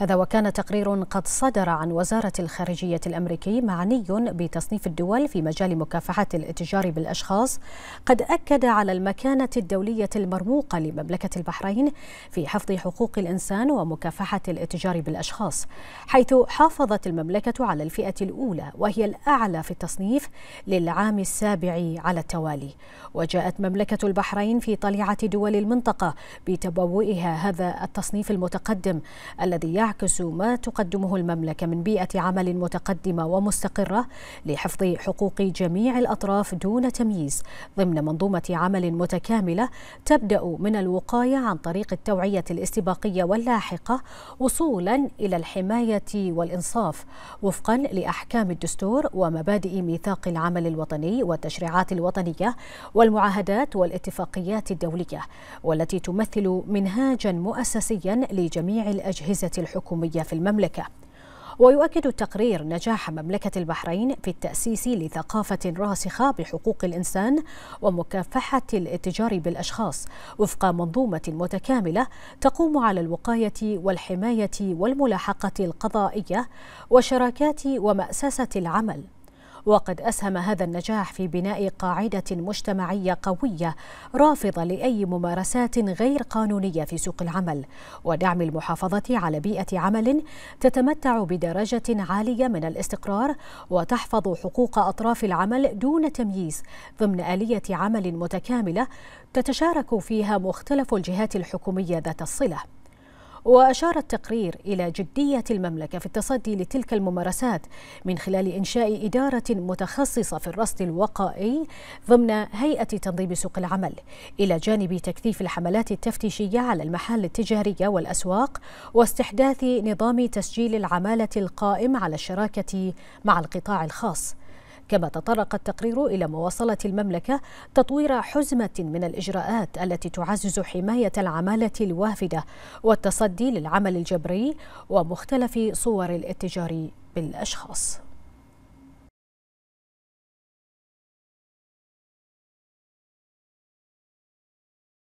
هذا وكان تقرير قد صدر عن وزارة الخارجية الأمريكي معني بتصنيف الدول في مجال مكافحة الاتجار بالأشخاص قد أكد على المكانة الدولية المرموقة لمملكة البحرين في حفظ حقوق الإنسان ومكافحة الاتجار بالأشخاص حيث حافظت المملكة على الفئة الأولى وهي الأعلى في التصنيف للعام السابع على التوالي وجاءت مملكة البحرين في طليعة دول المنطقة بتبوئها هذا التصنيف المتقدم الذي يعني تعكس ما تقدمه المملكة من بيئة عمل متقدمة ومستقرة لحفظ حقوق جميع الأطراف دون تمييز ضمن منظومة عمل متكاملة تبدأ من الوقاية عن طريق التوعية الاستباقية واللاحقة وصولا إلى الحماية والإنصاف وفقا لأحكام الدستور ومبادئ ميثاق العمل الوطني والتشريعات الوطنية والمعاهدات والاتفاقيات الدولية والتي تمثل منهاجا مؤسسيا لجميع الأجهزة الحكومية الحكومية في المملكة ويؤكد التقرير نجاح مملكة البحرين في التأسيس لثقافة راسخة بحقوق الإنسان ومكافحة الاتجار بالأشخاص وفق منظومة متكاملة تقوم على الوقاية والحماية والملاحقة القضائية وشراكات ومأسسة العمل وقد أسهم هذا النجاح في بناء قاعدة مجتمعية قوية رافضة لأي ممارسات غير قانونية في سوق العمل ودعم المحافظة على بيئة عمل تتمتع بدرجة عالية من الاستقرار وتحفظ حقوق أطراف العمل دون تمييز ضمن آلية عمل متكاملة تتشارك فيها مختلف الجهات الحكومية ذات الصلة وأشار التقرير إلى جدية المملكة في التصدي لتلك الممارسات من خلال إنشاء إدارة متخصصة في الرصد الوقائي ضمن هيئة تنظيم سوق العمل إلى جانب تكثيف الحملات التفتيشية على المحال التجارية والأسواق واستحداث نظام تسجيل العمالة القائم على الشراكة مع القطاع الخاص كما تطرق التقرير إلى مواصلة المملكة تطوير حزمة من الإجراءات التي تعزز حماية العمالة الوافدة والتصدي للعمل الجبري ومختلف صور الاتجار بالأشخاص